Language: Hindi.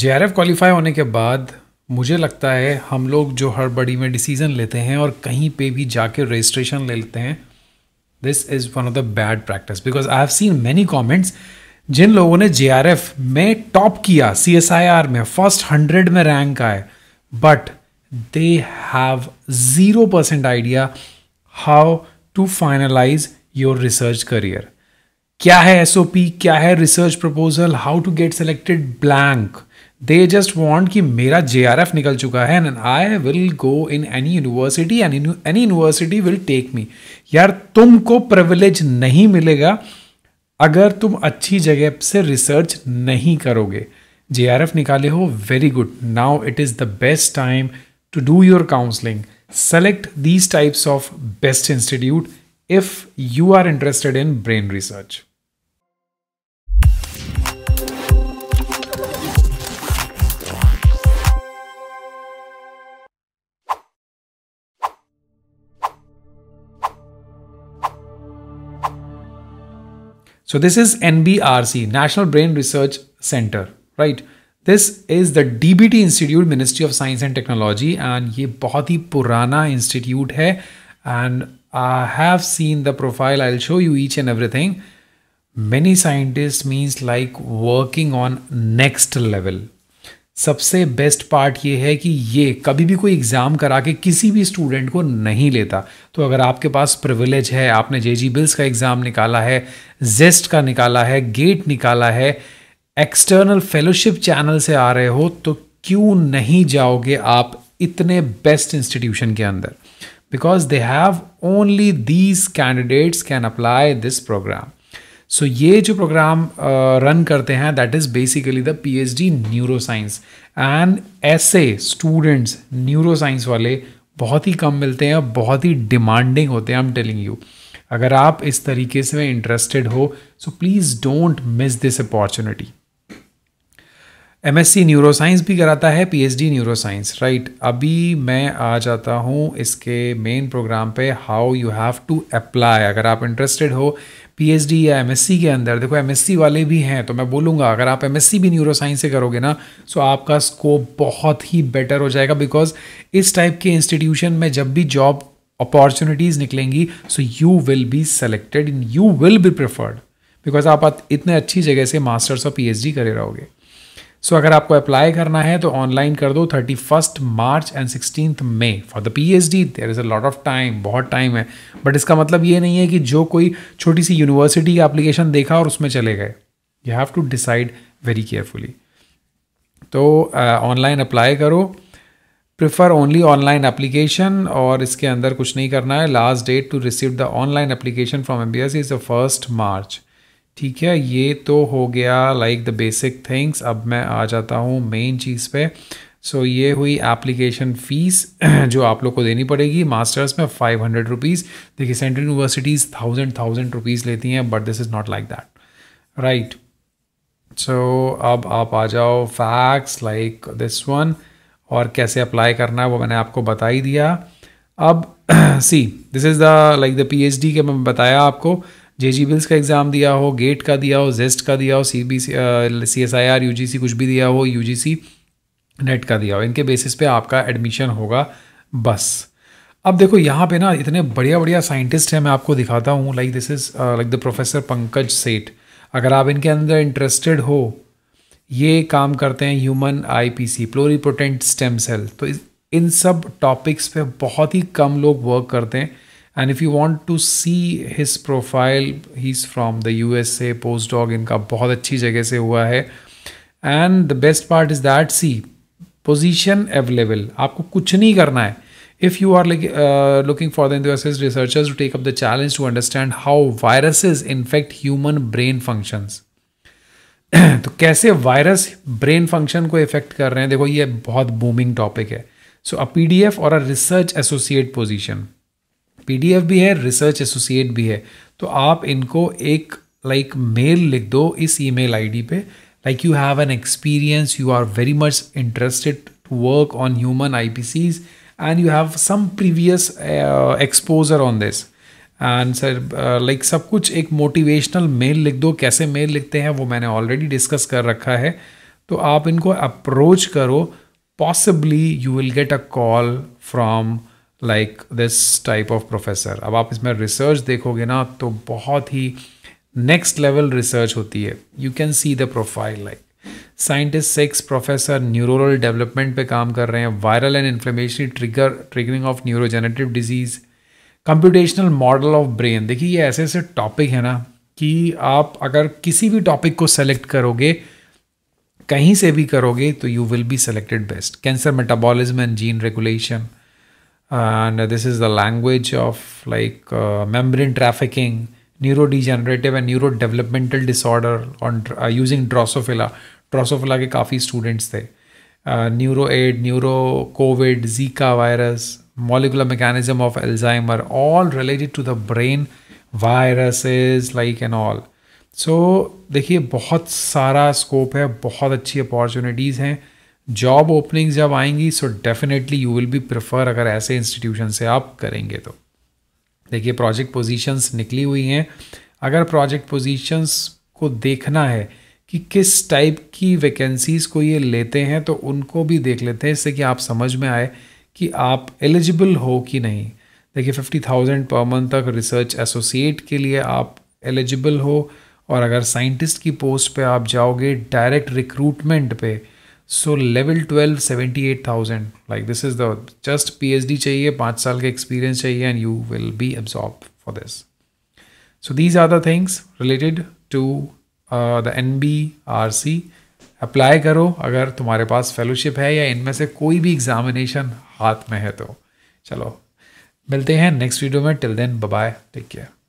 जे क्वालिफाई होने के बाद मुझे लगता है हम लोग जो हर बड़ी में डिसीज़न लेते हैं और कहीं पे भी जाके रजिस्ट्रेशन ले लेते हैं this is one of the bad practice because I have seen many comments जिन लोगों ने जे में टॉप किया सी में फर्स्ट हंड्रेड में रैंक आए but they have zero percent idea how to finalize your research career क्या है एस क्या है research proposal how to get selected blank they just want कि मेरा जे आर एफ निकल चुका है and I will go in any university and any university will take me यार तुमको प्रिविलेज नहीं मिलेगा अगर तुम अच्छी जगह से रिसर्च नहीं करोगे जे आर एफ निकाले हो very good now it is the best time to do your counselling select these types of best institute if you are interested in brain research So this is NBRC, National Brain Research Center, right? This is the DBT Institute, Ministry of Science and Technology, and ये बहुत ही पुराना institute है, and I have seen the profile. I'll show you each and everything. Many scientists means like working on next level. सबसे बेस्ट पार्ट ये है कि ये कभी भी कोई एग्ज़ाम करा के किसी भी स्टूडेंट को नहीं लेता तो अगर आपके पास प्रिविलेज है आपने जे जी बिल्स का एग्ज़ाम निकाला है जेस्ट का निकाला है गेट निकाला है एक्सटर्नल फेलोशिप चैनल से आ रहे हो तो क्यों नहीं जाओगे आप इतने बेस्ट इंस्टीट्यूशन के अंदर because they have only these candidates can apply this programme so so, ये जो प्रोग्राम रन uh, करते हैं that is basically the P H D neuroscience and ऐसे स्टूडेंट्स न्यूरो साइंस वाले बहुत ही कम मिलते हैं और बहुत ही डिमांडिंग होते हैं आई एम टेलिंग यू अगर आप इस तरीके से इंटरेस्टेड हो so please don't miss this opportunity M S C neuroscience भी कराता है P H D neuroscience right अभी मैं आ जाता हूँ इसके मेन प्रोग्राम पे how you have to apply अगर आप इंटरेस्टेड हो पी एच डी या एम एस सी के अंदर देखो एम एस सी वाले भी हैं तो मैं बोलूँगा अगर आप एम एस सी भी न्यूरो साइंस से करोगे ना सो आपका स्कोप बहुत ही बेटर हो जाएगा बिकॉज इस टाइप के इंस्टीट्यूशन में जब भी जॉब अपॉर्चुनिटीज़ निकलेंगी so you will be selected in you will be preferred because आप इतने अच्छी जगह से मास्टर्स और पी एच डी करे रहोगे सो अगर आपको अप्लाई करना है तो ऑनलाइन कर दो thirty first March and sixteen May for the P H D there is a lot of time बहुत टाइम है बट इसका मतलब ये नहीं है कि जो कोई छोटी सी यूनिवर्सिटी का एप्लीकेशन देखा और उसमें चले गए you have to decide very carefully तो ऑनलाइन uh, अप्लाई करो प्रिफर ओनली ऑनलाइन एप्लीकेशन और इसके अंदर कुछ नहीं करना है last date to receive the online application from M B S is the first March ठीक है ये तो हो गया लाइक द बेसिक थिंग्स अब मैं आ जाता हूँ मेन चीज़ पे सो so, ये हुई एप्लीकेशन फ़ीस जो आप लोग को देनी पड़ेगी मास्टर्स में फाइव हंड्रेड रुपीज़ देखिए central universities thousand thousand rupees लेती हैं but this is not like that right so अब आप आ जाओ फैक्ट्स लाइक दिस वन और कैसे अप्लाई करना है वो मैंने आपको बता ही दिया अब see this is the like the D K मैं बताया आपको जे जी बिल्स का एग्ज़ाम दिया हो गेट का दिया हो जेस्ट का दिया हो C B C S I R U G C कुछ भी दिया हो यू जी सी नेट का दिया हो इनके बेसिस पे आपका एडमिशन होगा बस अब देखो यहाँ पे ना इतने बढ़िया बढ़िया साइंटिस्ट हैं मैं आपको दिखाता हूँ like this is like the professor Pankaj Seth अगर आप इनके अंदर इंटरेस्टेड हो ये काम करते हैं human I P C pluripotent stem cell तो इन सब टॉपिक्स पे बहुत ही कम लोग वर्क करते हैं And if you want to see his profile, he's from the USA postdoc. इनका बहुत अच्छी जगह से हुआ है and the best part is that see position available आपको कुछ नहीं करना है if you are like uh, looking for the enthusiast researchers to take up the challenge to understand how viruses infect human brain functions तो कैसे वायरस ब्रेन फंक्शन को इफेक्ट कर रहे हैं देखो ये बहुत बूमिंग टॉपिक है सो अ पीडीएफ और a research associate position P भी है रिसर्च एसोसिएट भी है तो आप इनको एक लाइक like, मेल लिख दो इस ई आई डी पे like you have an experience you are very much interested to work on human I P Cs and you have some previous exposure on this and sir like सब कुछ एक मोटिवेशनल मेल लिख दो कैसे मेल लिखते हैं वो मैंने ऑलरेडी डिस्कस कर रखा है तो आप इनको अप्रोच करो possibly you will get a call from like this type of professor अब आप इसमें रिसर्च देखोगे ना तो बहुत ही नेक्स्ट लेवल रिसर्च होती है you can see the profile like scientist six professor neural development पे काम कर रहे हैं viral and inflammatory trigger triggering of neurodegenerative disease computational model of brain देखिए ये ऐसे ऐसे टॉपिक है ना कि आप अगर किसी भी टॉपिक को सेलेक्ट करोगे कहीं से भी करोगे तो you will be selected best cancer metabolism and gene regulation and this is the language of like uh, membrane trafficking neurodegenerative and neurodevelopmental disorder on uh, using drosophila drosophila के काफ़ी स्टूडेंट्स थे neuro aid neuro covid Zika virus molecular mechanism of Alzheimer, all related to the brain, viruses like and all. So so, देखिए बहुत सारा स्कोप है बहुत अच्छी अपॉर्चुनिटीज़ हैं जॉब ओपनिंग्स जब आएंगी so definitely you will be prefer अगर ऐसे इंस्टीट्यूशन से आप करेंगे तो देखिए प्रोजेक्ट पोजीशंस निकली हुई हैं अगर प्रोजेक्ट पोजीशंस को देखना है कि किस टाइप की वैकेंसीज़ को ये लेते हैं तो उनको भी देख लेते हैं इससे कि आप समझ में आए कि आप एलिजिबल हो कि नहीं देखिए फिफ्टी थाउजेंड पर मंथ तक रिसर्च एसोसिएट के लिए आप एलिजिबल हो और अगर साइंटिस्ट की पोस्ट पे आप जाओगे डायरेक्ट रिक्रूटमेंट पे so level twelve seventy eight thousand like this is the just PhD चाहिए पाँच साल का एक्सपीरियंस चाहिए and you will be absorb for this so these are the things related to the N B R C apply करो अगर तुम्हारे पास फेलोशिप है या इनमें से कोई भी एग्जामिनेशन हाथ में है तो चलो मिलते हैं नेक्स्ट वीडियो में till then bye take care